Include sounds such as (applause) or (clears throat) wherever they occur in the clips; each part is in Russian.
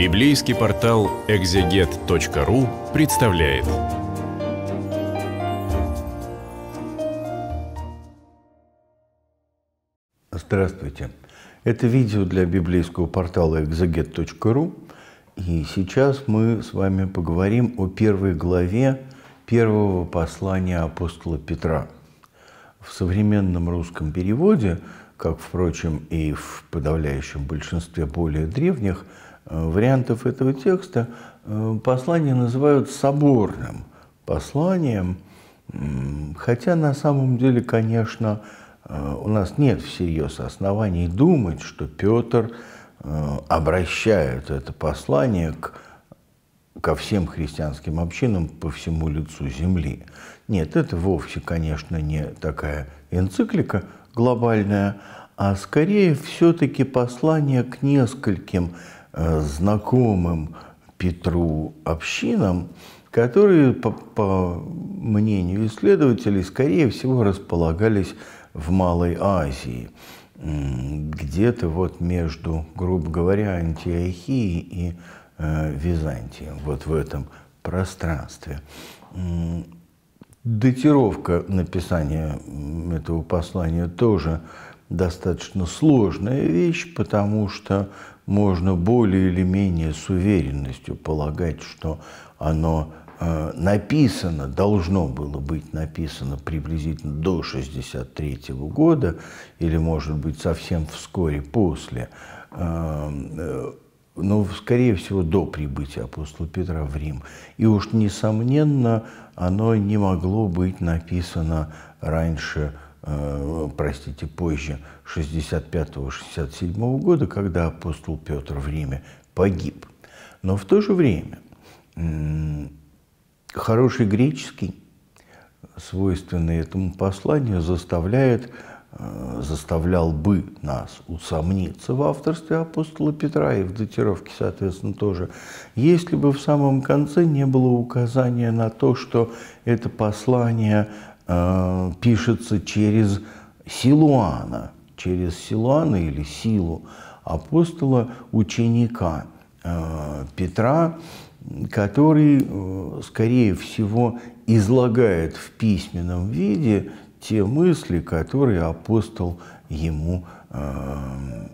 Библейский портал экзегет.ру представляет. Здравствуйте. Это видео для библейского портала экзегет.ру. И сейчас мы с вами поговорим о первой главе первого послания апостола Петра. В современном русском переводе, как, впрочем, и в подавляющем большинстве более древних – Э, вариантов этого текста э, послание называют соборным посланием, хотя на самом деле, конечно, э, у нас нет всерьез оснований думать, что Петр обращает это послание к, ко всем христианским общинам по всему лицу земли. Нет, это вовсе, конечно, не такая энциклика глобальная, а скорее все-таки послание к нескольким Э, знакомым Петру общинам, которые, по, по мнению исследователей, скорее всего, располагались в Малой Азии, где-то вот между, грубо говоря, Антиохией и э, Византием, вот в этом пространстве. Датировка написания этого послания тоже достаточно сложная вещь, потому что можно более или менее с уверенностью полагать, что оно э, написано, должно было быть написано приблизительно до 1963 года, или, может быть, совсем вскоре после, э, э, но, ну, скорее всего, до прибытия апостола Петра в Рим. И уж, несомненно, оно не могло быть написано раньше Э, простите, позже 65-67 года, когда апостол Петр в Риме погиб. Но в то же время хороший греческий, свойственный этому посланию, заставляет, э, заставлял бы нас усомниться в авторстве апостола Петра и в датировке, соответственно, тоже, если бы в самом конце не было указания на то, что это послание – Э, пишется через Силуана, через Силуана или Силу, апостола, ученика э, Петра, который, э, скорее всего, излагает в письменном виде те мысли, которые апостол ему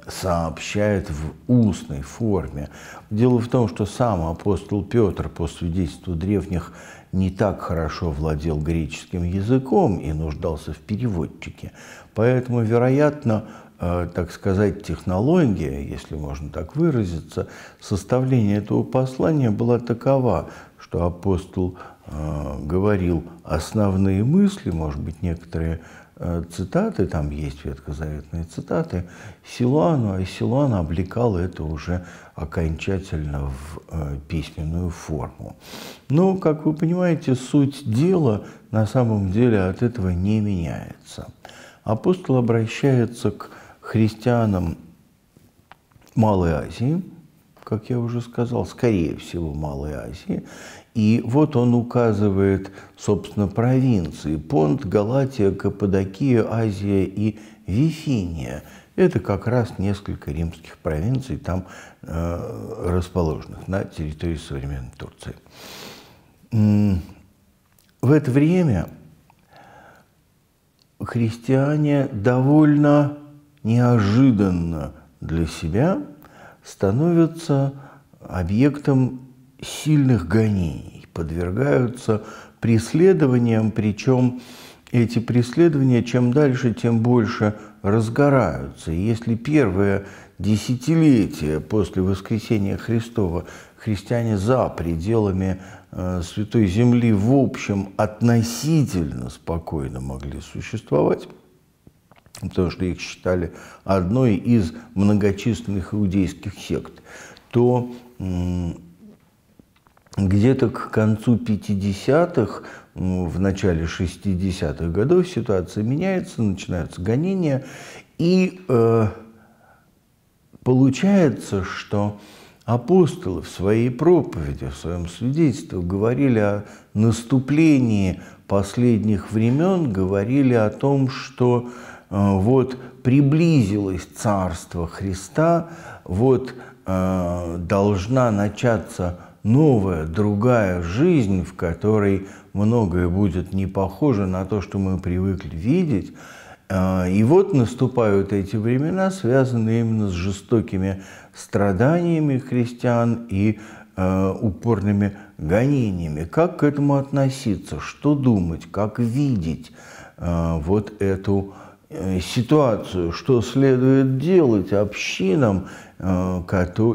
сообщает в устной форме. Дело в том, что сам апостол Петр по свидетельству древних не так хорошо владел греческим языком и нуждался в переводчике. Поэтому, вероятно, э, так сказать, технология, если можно так выразиться, составление этого послания была такова, что апостол э, говорил основные мысли, может быть, некоторые Э, цитаты, там есть ветхозаветные цитаты, Силуану, а Силуан облекал это уже окончательно в э, письменную форму. Но, ну, как вы понимаете, суть дела на самом деле от этого не меняется. Апостол обращается к христианам Малой Азии, как я уже сказал, скорее всего, Малой Азии, и вот он указывает, собственно, провинции – Понт, Галатия, Каппадокия, Азия и Вифиния. Это как раз несколько римских провинций, там э, расположенных на территории современной Турции. В это время христиане довольно неожиданно для себя становятся объектом сильных гонений, подвергаются преследованиям, причем эти преследования чем дальше, тем больше разгораются. И если первые десятилетия после воскресения Христова христиане за пределами э, Святой Земли в общем относительно спокойно могли существовать, потому что их считали одной из многочисленных иудейских сект, то где-то к концу 50-х, ну, в начале 60-х годов ситуация меняется, начинаются гонения, и э, получается, что апостолы в своей проповеди, в своем свидетельстве говорили о наступлении последних времен, говорили о том, что э, вот приблизилось Царство Христа, вот э, должна начаться новая, другая жизнь, в которой многое будет не похоже на то, что мы привыкли видеть. А, и вот наступают эти времена, связанные именно с жестокими страданиями христиан и а, упорными гонениями. Как к этому относиться, что думать, как видеть а, вот эту э, ситуацию, что следует делать общинам Э,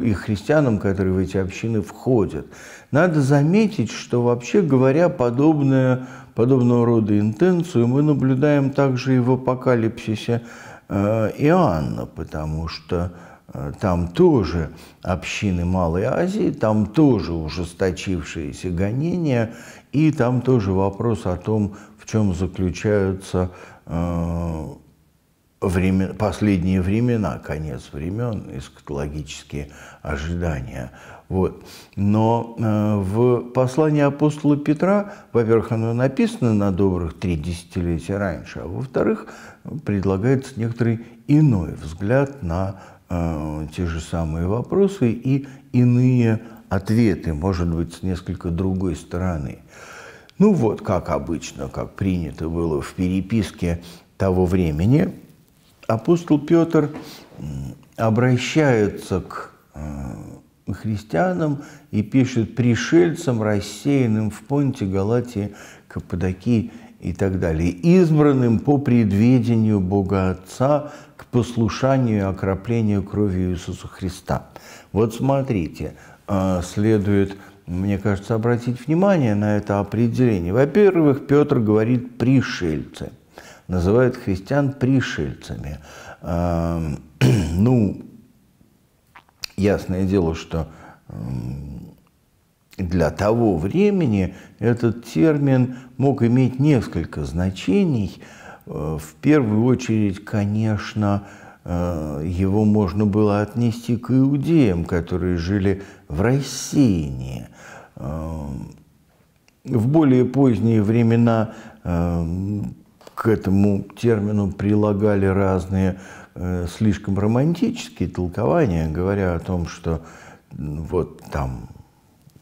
и христианам, которые в эти общины входят. Надо заметить, что вообще говоря, подобное, подобного рода интенцию мы наблюдаем также и в апокалипсисе э, Иоанна, потому что э, там тоже общины Малой Азии, там тоже ужесточившиеся гонения, и там тоже вопрос о том, в чем заключаются времен, последние времена, конец времен, эскатологические ожидания. Вот. Но э, в послании апостола Петра, во-первых, оно написано на добрых три десятилетия раньше, а во-вторых, предлагается некоторый иной взгляд на э, те же самые вопросы и иные ответы, может быть, с несколько другой стороны. Ну вот, как обычно, как принято было в переписке того времени, апостол Петр обращается к э, христианам и пишет пришельцам, рассеянным в Понте, Галатии, Каппадокии и так далее, избранным по предведению Бога Отца к послушанию и окроплению кровью Иисуса Христа. Вот смотрите, э, следует, мне кажется, обратить внимание на это определение. Во-первых, Петр говорит «пришельцы» называют христиан пришельцами. Эм, (clears throat) ну, ясное дело, что эм, для того времени этот термин мог иметь несколько значений. Э, в первую очередь, конечно, э, его можно было отнести к иудеям, которые жили в рассеянии. Эм, в более поздние времена к этому термину прилагали разные э, слишком романтические толкования, говоря о том, что вот там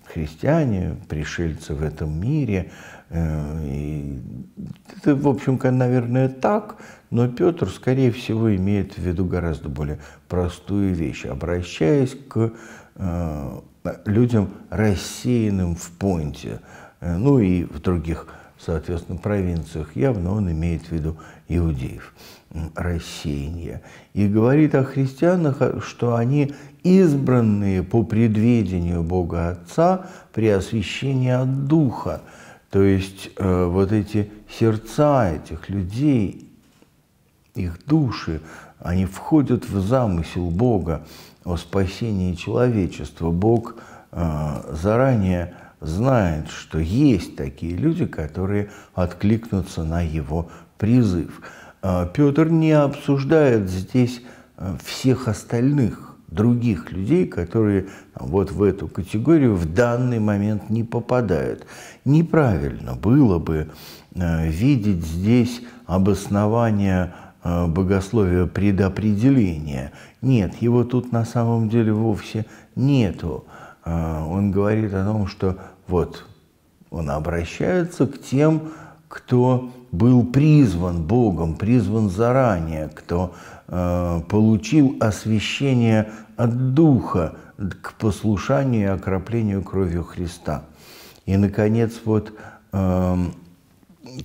христиане, пришельцы в этом мире. Э, и это, в общем наверное, так, но Петр, скорее всего, имеет в виду гораздо более простую вещь, обращаясь к э, людям, рассеянным в Понте, э, ну и в других соответственно, провинциях, явно он имеет в виду иудеев, рассеяние. И говорит о христианах, а, что они избранные по предведению Бога Отца при освящении от Духа. То есть э, вот эти сердца этих людей, их души, они входят в замысел Бога о спасении человечества. Бог э, заранее знает, что есть такие люди, которые откликнутся на его призыв. А, Петр не обсуждает здесь а, всех остальных других людей, которые вот в эту категорию в данный момент не попадают. Неправильно было бы а, видеть здесь обоснование богословия предопределения. Нет, его тут на самом деле вовсе нету. А, он говорит о том, что вот он обращается к тем, кто был призван Богом, призван заранее, кто э, получил освящение от Духа к послушанию и окроплению кровью Христа. И, наконец, вот э,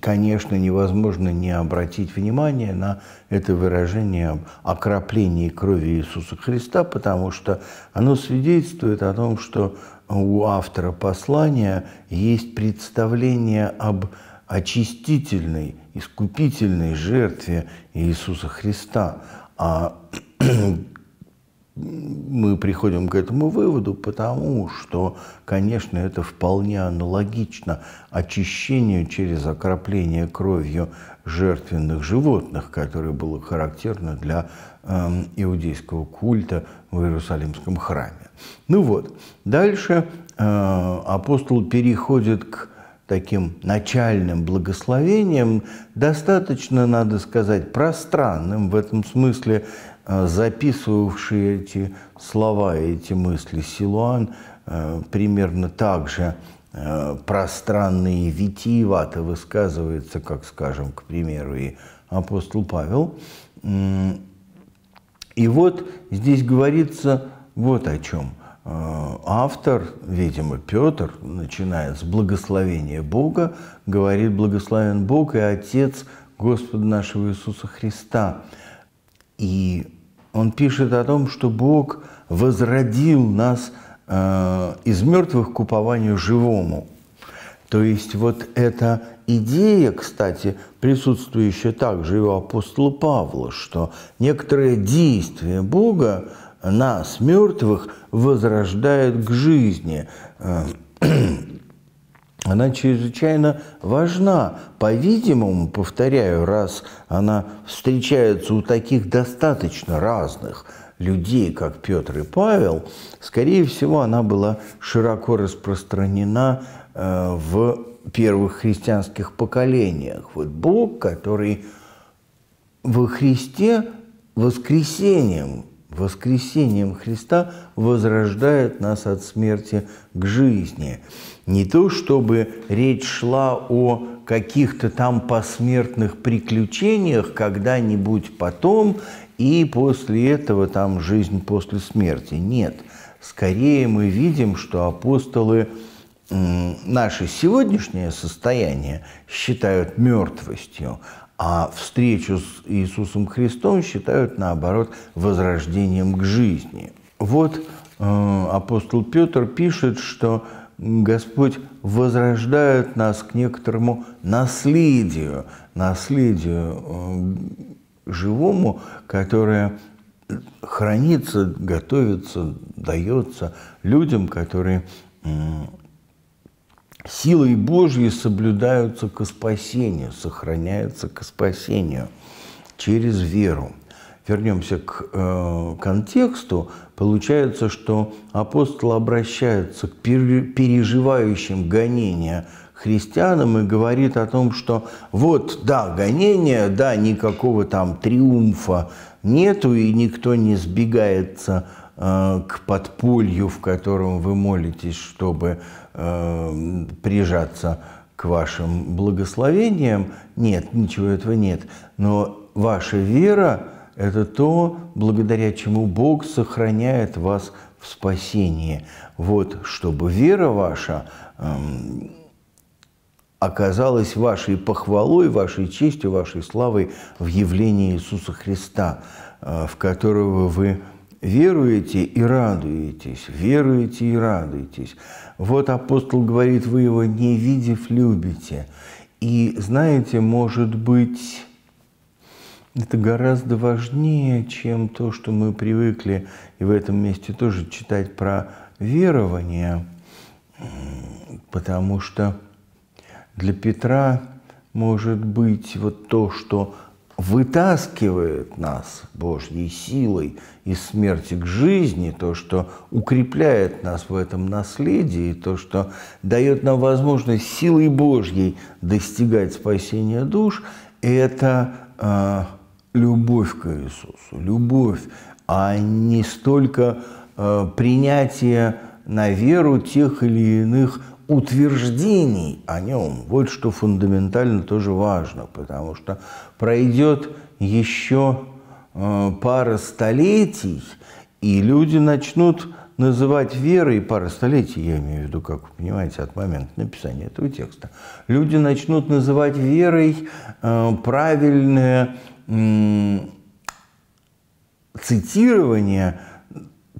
конечно, невозможно не обратить внимание на это выражение окропление крови Иисуса Христа, потому что оно свидетельствует о том, что у автора послания есть представление об очистительной, искупительной жертве Иисуса Христа, а мы приходим к этому выводу, потому что, конечно, это вполне аналогично очищению через окропление кровью жертвенных животных, которое было характерно для э, иудейского культа в Иерусалимском храме. Ну вот, дальше э, апостол переходит к таким начальным благословениям достаточно, надо сказать, пространным в этом смысле Э, записывавший эти слова, эти мысли Силуан, э, примерно так же э, пространно и витиевато высказывается, как, скажем, к примеру, и апостол Павел. И вот здесь говорится вот о чем. Автор, видимо, Петр, начиная с благословения Бога, говорит «Благословен Бог и Отец Господа нашего Иисуса Христа». И он пишет о том, что Бог возродил нас э, из мертвых к упованию живому. То есть вот эта идея, кстати, присутствующая также и у апостола Павла, что некоторое действие Бога нас, мертвых, возрождает к жизни. Э, (clears throat) она чрезвычайно важна. По-видимому, повторяю, раз она встречается у таких достаточно разных людей, как Петр и Павел, скорее всего, она была широко распространена э, в первых христианских поколениях. Вот Бог, который во Христе воскресением, воскресением Христа возрождает нас от смерти к жизни – не то, чтобы речь шла о каких-то там посмертных приключениях когда-нибудь потом, и после этого там жизнь после смерти. Нет. Скорее мы видим, что апостолы наше сегодняшнее состояние считают мертвостью, а встречу с Иисусом Христом считают, наоборот, возрождением к жизни. Вот э, апостол Петр пишет, что Господь возрождает нас к некоторому наследию, наследию э, живому, которое хранится, готовится, дается людям, которые силой Божьей соблюдаются к спасению, сохраняются к спасению через веру вернемся к э, контексту, получается, что апостол обращается к переживающим гонения христианам и говорит о том, что вот, да, гонения, да, никакого там триумфа нету, и никто не сбегается э, к подполью, в котором вы молитесь, чтобы э, прижаться к вашим благословениям. Нет, ничего этого нет. Но ваша вера это то, благодаря чему Бог сохраняет вас в спасении. Вот, чтобы вера ваша эм, оказалась вашей похвалой, вашей честью, вашей славой в явлении Иисуса Христа, э, в которого вы веруете и радуетесь, веруете и радуетесь. Вот апостол говорит, вы его не видев, любите. И знаете, может быть, это гораздо важнее, чем то, что мы привыкли и в этом месте тоже читать про верование, потому что для Петра может быть вот то, что вытаскивает нас Божьей силой из смерти к жизни, то, что укрепляет нас в этом наследии, то, что дает нам возможность силой Божьей достигать спасения душ, это а, любовь к Иисусу, любовь, а не столько э, принятие на веру тех или иных утверждений о нем. Вот что фундаментально тоже важно, потому что пройдет еще э, пара столетий, и люди начнут называть верой, пара столетий, я имею в виду, как вы понимаете, от момента написания этого текста, люди начнут называть верой э, правильное цитирование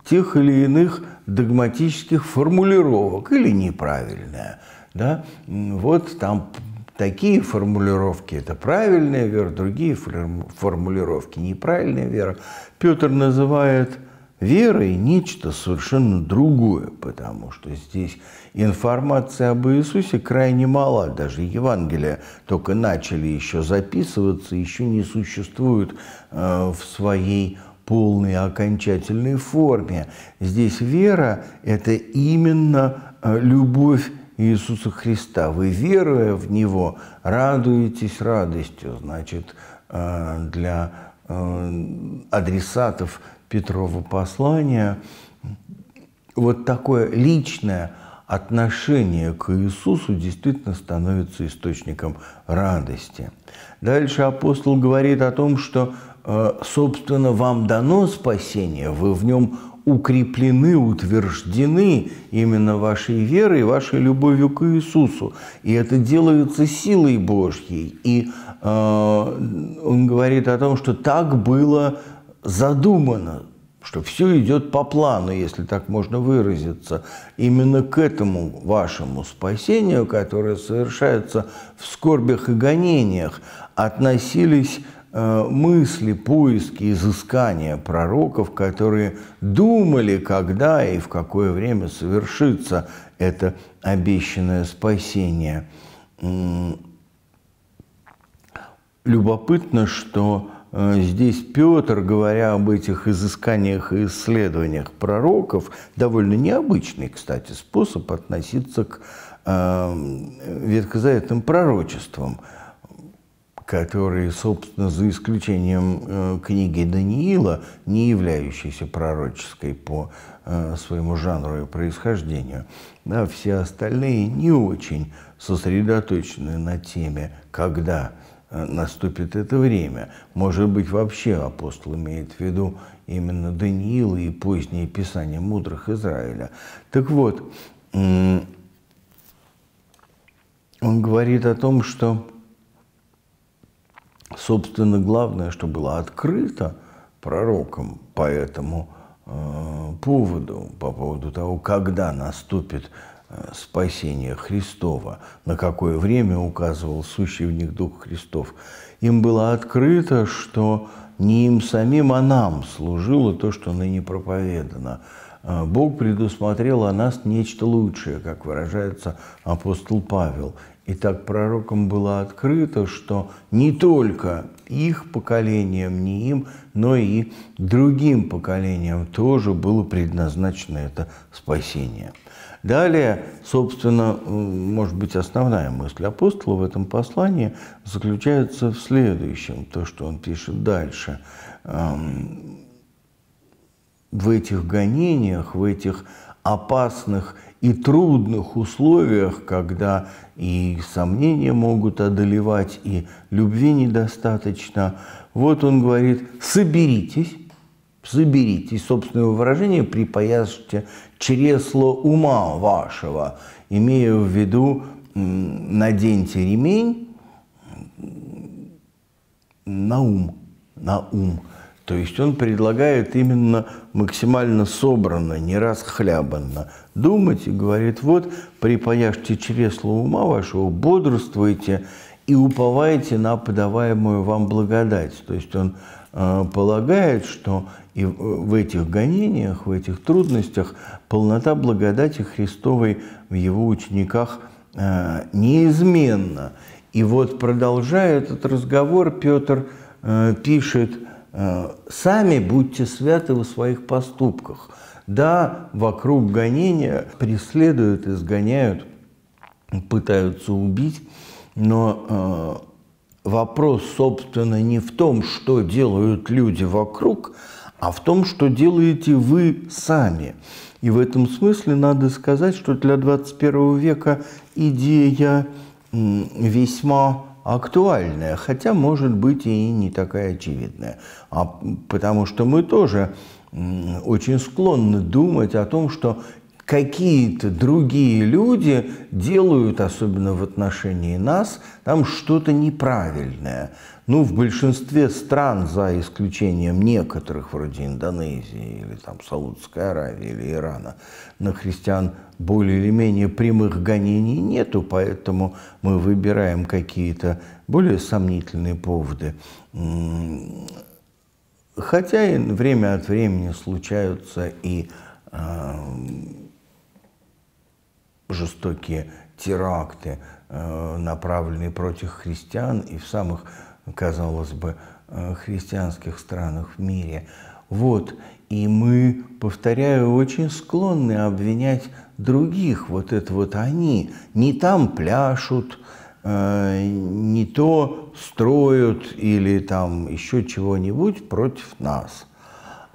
тех или иных догматических формулировок или неправильное. Да? Вот там такие формулировки – это правильная вера, другие формулировки – неправильная вера. Петр называет Вера и нечто совершенно другое, потому что здесь информация об Иисусе крайне мала, даже Евангелия только начали еще записываться, еще не существуют э, в своей полной окончательной форме. Здесь вера – это именно э, любовь Иисуса Христа. Вы, веруя в Него, радуетесь радостью. Значит, э, для э, адресатов Петрова послания, вот такое личное отношение к Иисусу действительно становится источником радости. Дальше апостол говорит о том, что, э, собственно, вам дано спасение, вы в нем укреплены, утверждены именно вашей верой, вашей любовью к Иисусу. И это делается силой Божьей. И э, он говорит о том, что так было задумано, что все идет по плану, если так можно выразиться, именно к этому вашему спасению, которое совершается в скорбях и гонениях, относились э, мысли, поиски, изыскания пророков, которые думали, когда и в какое время совершится это обещанное спасение. Любопытно, что а, здесь Петр, говоря об этих изысканиях и исследованиях пророков, довольно необычный, кстати, способ относиться к а, ветхозаветным пророчествам, которые, собственно, за исключением э, книги Даниила, не являющейся пророческой по э, своему жанру и происхождению, да, все остальные не очень сосредоточены на теме «когда», Э, наступит это время. Может быть, вообще апостол имеет в виду именно Даниила и поздние писания мудрых Израиля. Так вот, он говорит о том, что, собственно, главное, что было открыто пророком по этому э, поводу, по поводу того, когда наступит Э, спасения Христова, на какое время указывал сущий в них Дух Христов, им было открыто, что не им самим, а нам служило то, что ныне проповедано. Э, Бог предусмотрел о нас нечто лучшее, как выражается апостол Павел. И так пророкам было открыто, что не только их поколением, не им, но и другим поколениям тоже было предназначено это спасение. Далее, собственно, может быть, основная мысль апостола в этом послании заключается в следующем, то, что он пишет дальше. В этих гонениях, в этих опасных и трудных условиях, когда и сомнения могут одолевать, и любви недостаточно. Вот он говорит, соберитесь, соберите. И собственное выражение припаяшьте чресло ума вашего, имея в виду наденьте ремень на ум, на ум. То есть он предлагает именно максимально собранно, не расхлябанно думать и говорит, вот, припаяшьте чресло ума вашего, бодрствуйте и уповайте на подаваемую вам благодать. То есть он э, полагает, что и в этих гонениях, в этих трудностях полнота благодати Христовой в его учениках э, неизменна. И вот, продолжая этот разговор, Петр э, пишет, э, «Сами будьте святы в своих поступках». Да, вокруг гонения преследуют, изгоняют, пытаются убить, но вопрос, собственно, не в том, что делают люди вокруг, а в том, что делаете вы сами. И в этом смысле надо сказать, что для 21 века идея весьма актуальная, хотя, может быть, и не такая очевидная. А потому что мы тоже очень склонны думать о том, что какие-то другие люди делают, особенно в отношении нас, там что-то неправильное – ну, в большинстве стран, за исключением некоторых, вроде Индонезии или там Саудской Аравии или Ирана, на христиан более или менее прямых гонений нету, поэтому мы выбираем какие-то более сомнительные поводы. Хотя и время от времени случаются и э, жестокие теракты, э, направленные против христиан и в самых казалось бы, э, христианских странах в мире. Вот, и мы, повторяю, очень склонны обвинять других. Вот это вот они не там пляшут, э, не то строят или там еще чего-нибудь против нас.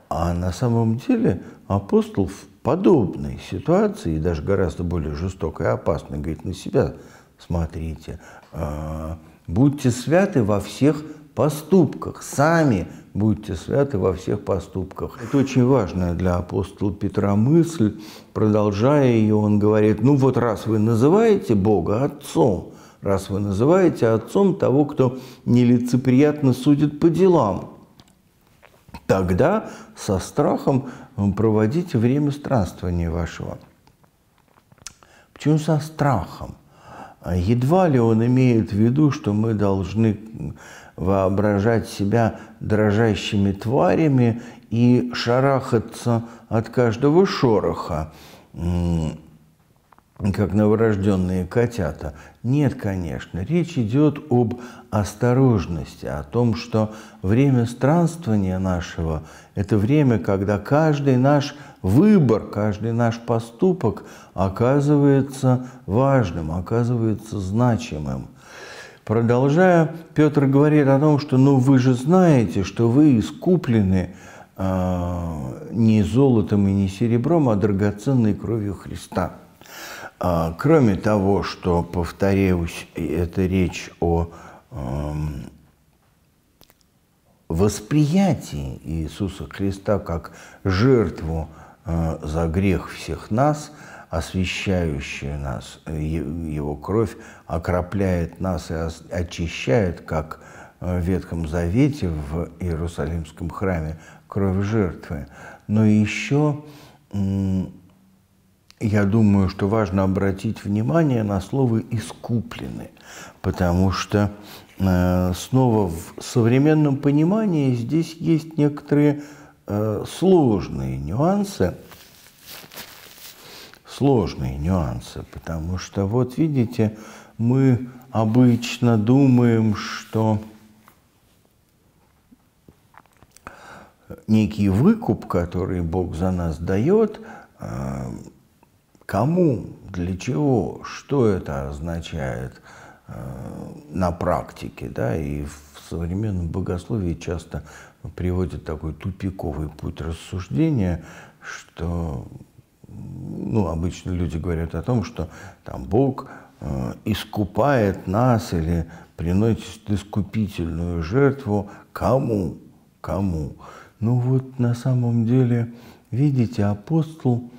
А на самом деле апостол в подобной ситуации, даже гораздо более жестокой и опасной, говорит, на себя смотрите, э, Будьте святы во всех поступках, сами будьте святы во всех поступках. Это очень важная для апостола Петра мысль. Продолжая ее, он говорит, ну вот раз вы называете Бога Отцом, раз вы называете Отцом того, кто нелицеприятно судит по делам, тогда со страхом проводите время странствования вашего. Почему со страхом? А едва ли он имеет в виду, что мы должны воображать себя дрожащими тварями и шарахаться от каждого шороха как новорожденные котята. Нет, конечно, речь идет об осторожности, о том, что время странствования нашего – это время, когда каждый наш выбор, каждый наш поступок оказывается важным, оказывается значимым. Продолжая, Петр говорит о том, что «ну вы же знаете, что вы искуплены а, не золотом и не серебром, а драгоценной кровью Христа». А, кроме того, что, повторяюсь, это речь о эм, восприятии Иисуса Христа как жертву э, за грех всех нас, освящающую нас, э, Его кровь окропляет нас и очищает, как э, в Ветхом Завете в Иерусалимском храме кровь жертвы, но еще я думаю, что важно обратить внимание на слово «искуплены», потому что э, снова в современном понимании здесь есть некоторые э, сложные нюансы, сложные нюансы, потому что, вот видите, мы обычно думаем, что некий выкуп, который Бог за нас дает, э, Кому, для чего, что это означает э, на практике, да, и в современном богословии часто приводит такой тупиковый путь рассуждения, что ну, обычно люди говорят о том, что там Бог э, искупает нас или приносит искупительную жертву кому, кому. Ну вот на самом деле, видите, апостол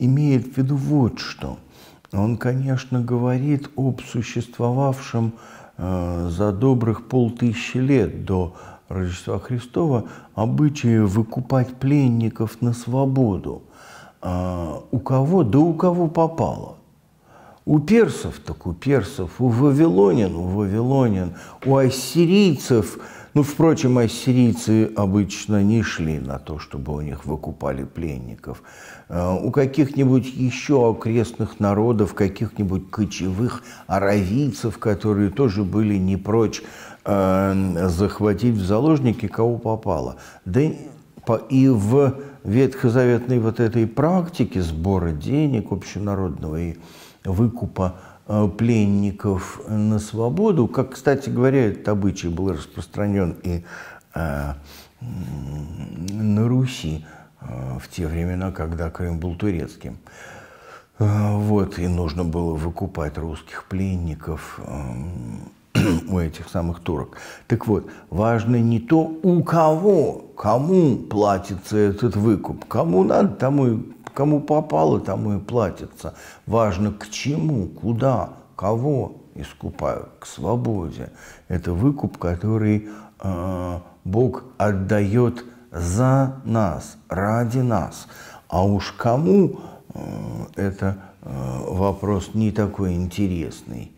имеет в виду вот что. Он, конечно, говорит об существовавшем э, за добрых полтысячи лет до Рождества Христова обычае выкупать пленников на свободу. А, у кого? Да у кого попало. У персов так у персов, у вавилонин у вавилонин, у ассирийцев – ну, впрочем, ассирийцы обычно не шли на то, чтобы у них выкупали пленников. Э, у каких-нибудь еще окрестных народов, каких-нибудь кочевых аравийцев, которые тоже были не прочь э, захватить в заложники, кого попало. Да и в ветхозаветной вот этой практике сбора денег общенародного и выкупа – Э, пленников на свободу, как, кстати говоря, этот обычай был распространен и э, на Руси э, в те времена, когда Крым был турецким. вот, и нужно было выкупать русских пленников (clears throat) у этих самых турок. Так вот, важно не то, у кого, кому платится этот выкуп. Кому надо, тому и Кому попало, тому и платится. Важно к чему, куда, кого искупают, к свободе. Это выкуп, который э, Бог отдает за нас, ради нас. А уж кому э, это э, вопрос не такой интересный.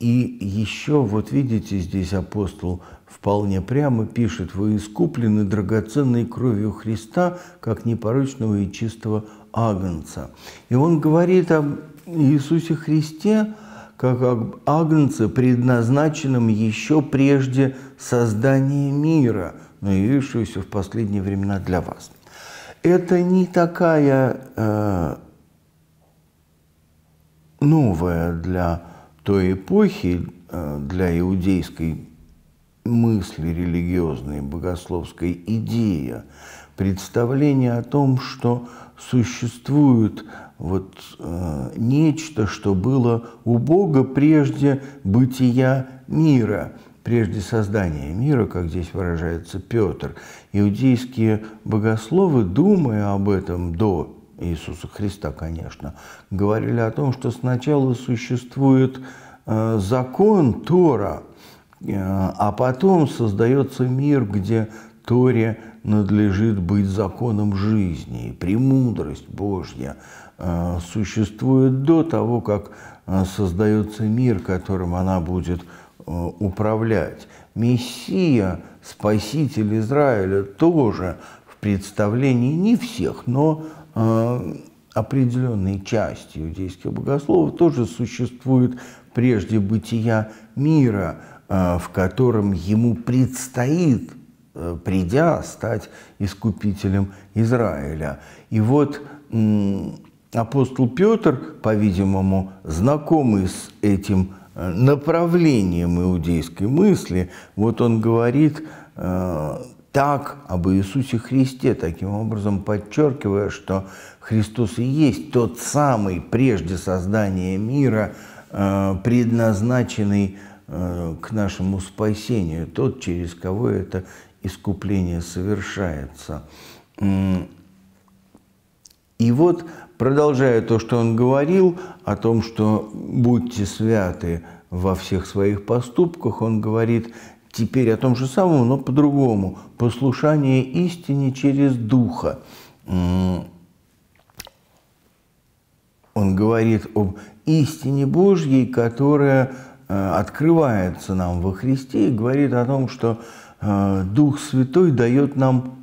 И еще, вот видите, здесь апостол вполне прямо пишет, «Вы искуплены драгоценной кровью Христа, как непорочного и чистого агнца». И он говорит о Иисусе Христе, как об агнце, предназначенном еще прежде создания мира, но явившегося в последние времена для вас. Это не такая э, новая для той эпохи э, для иудейской мысли религиозной, богословской идея, представление о том, что существует вот э, нечто, что было у Бога прежде бытия мира, прежде создания мира, как здесь выражается Петр. Иудейские богословы, думая об этом до Иисуса Христа, конечно, говорили о том, что сначала существует э, закон Тора, э, а потом создается мир, где Торе надлежит быть законом жизни, и премудрость Божья э, существует до того, как создается мир, которым она будет управлять. Мессия, Спаситель Израиля, тоже в представлении не всех, но а, определенной части иудейских богословов тоже существует прежде бытия мира, а, в котором ему предстоит, э, придя, стать искупителем Израиля. И вот апостол Петр, по-видимому, знакомый с этим э, направлением иудейской мысли, вот он говорит э, так об Иисусе Христе, таким образом подчеркивая, что Христос и есть тот самый прежде создания мира, э, предназначенный э, к нашему спасению, тот, через кого это искупление совершается. И вот, продолжая то, что он говорил о том, что будьте святы во всех своих поступках, он говорит, теперь о том же самом, но по-другому. Послушание истине через Духа. Он говорит об истине Божьей, которая э, открывается нам во Христе и говорит о том, что э, Дух Святой дает нам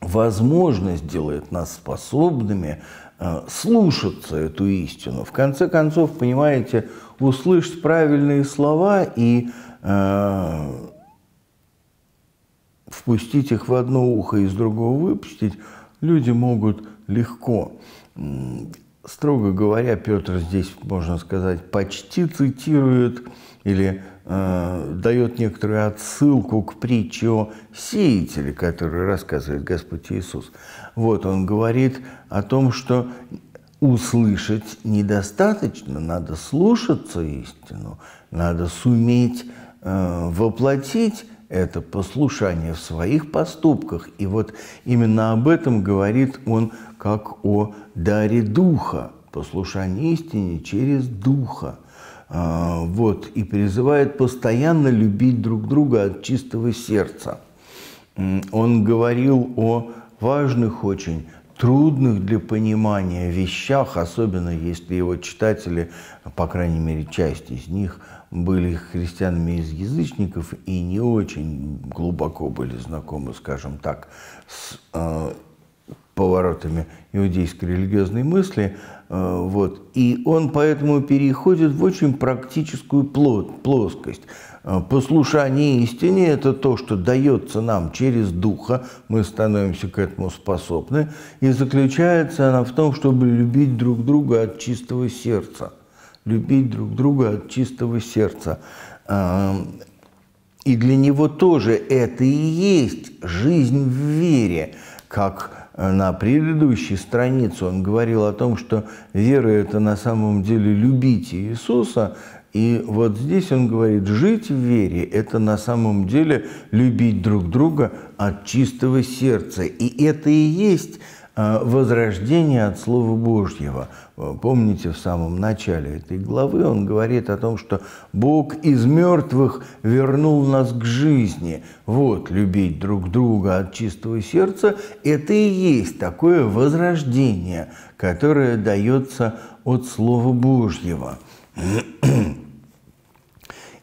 возможность, делает нас способными э, слушаться эту истину. В конце концов, понимаете, услышать правильные слова и э, Э, впустить их в одно ухо и из другого выпустить, люди могут легко. Строго говоря, Петр здесь, можно сказать, почти цитирует или э, дает некоторую отсылку к притче о сеятеле, который рассказывает Господь Иисус. Вот он говорит о том, что услышать недостаточно, надо слушаться истину, надо суметь Э, воплотить это послушание в своих поступках. И вот именно об этом говорит он как о даре духа, послушание истине через духа. Э, вот, и призывает постоянно любить друг друга от чистого сердца. Он говорил о важных очень трудных для понимания вещах, особенно если его читатели, по крайней мере, часть из них – были христианами из язычников и не очень глубоко были знакомы, скажем так, с э, поворотами иудейской религиозной мысли. Э, вот. И он поэтому переходит в очень практическую плот, плоскость. Э, послушание истине – это то, что дается нам через Духа, мы становимся к этому способны, и заключается она в том, чтобы любить друг друга от чистого сердца – любить друг друга от чистого сердца. Эм, и для него тоже это и есть жизнь в вере, как э, на предыдущей странице он говорил о том, что вера – это на самом деле любить Иисуса, и вот здесь он говорит, жить в вере – это на самом деле любить друг друга от чистого сердца. И это и есть Э, возрождение от Слова Божьего. Э, помните, в самом начале этой главы он говорит о том, что Бог из мертвых вернул нас к жизни. Вот, любить друг друга от чистого сердца – это и есть такое возрождение, которое дается от Слова Божьего.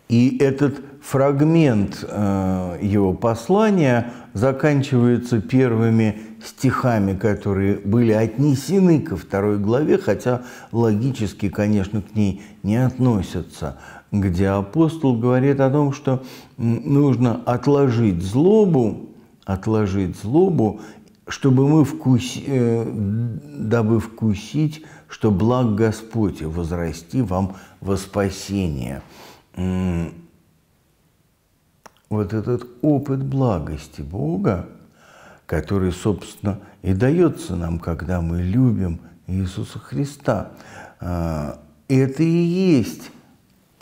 И этот фрагмент э, его послания заканчивается первыми стихами, которые были отнесены ко второй главе, хотя логически, конечно, к ней не относятся, где апостол говорит о том, что нужно отложить злобу, отложить злобу, чтобы мы вкуси, э, дабы вкусить, что благ Господь, возрасти вам во спасение вот этот опыт благости Бога, который, собственно, и дается нам, когда мы любим Иисуса Христа, а, это и есть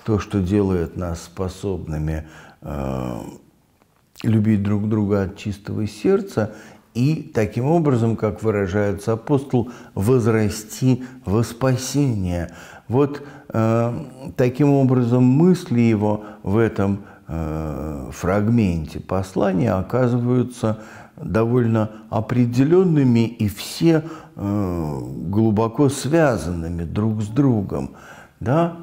то, что делает нас способными а, любить друг друга от чистого сердца и таким образом, как выражается апостол, возрасти во спасение – вот э, таким образом мысли его в этом э, фрагменте послания оказываются довольно определенными и все э, глубоко связанными друг с другом. Да?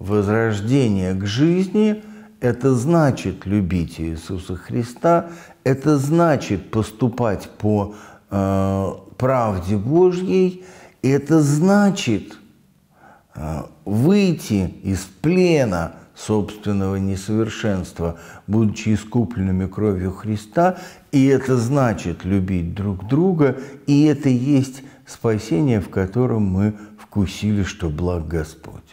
Возрождение к жизни – это значит любить Иисуса Христа, это значит поступать по э, правде Божьей, это значит – а, выйти из плена собственного несовершенства, будучи искупленными кровью Христа, и это значит любить друг друга, и это есть спасение, в котором мы вкусили, что благ Господь.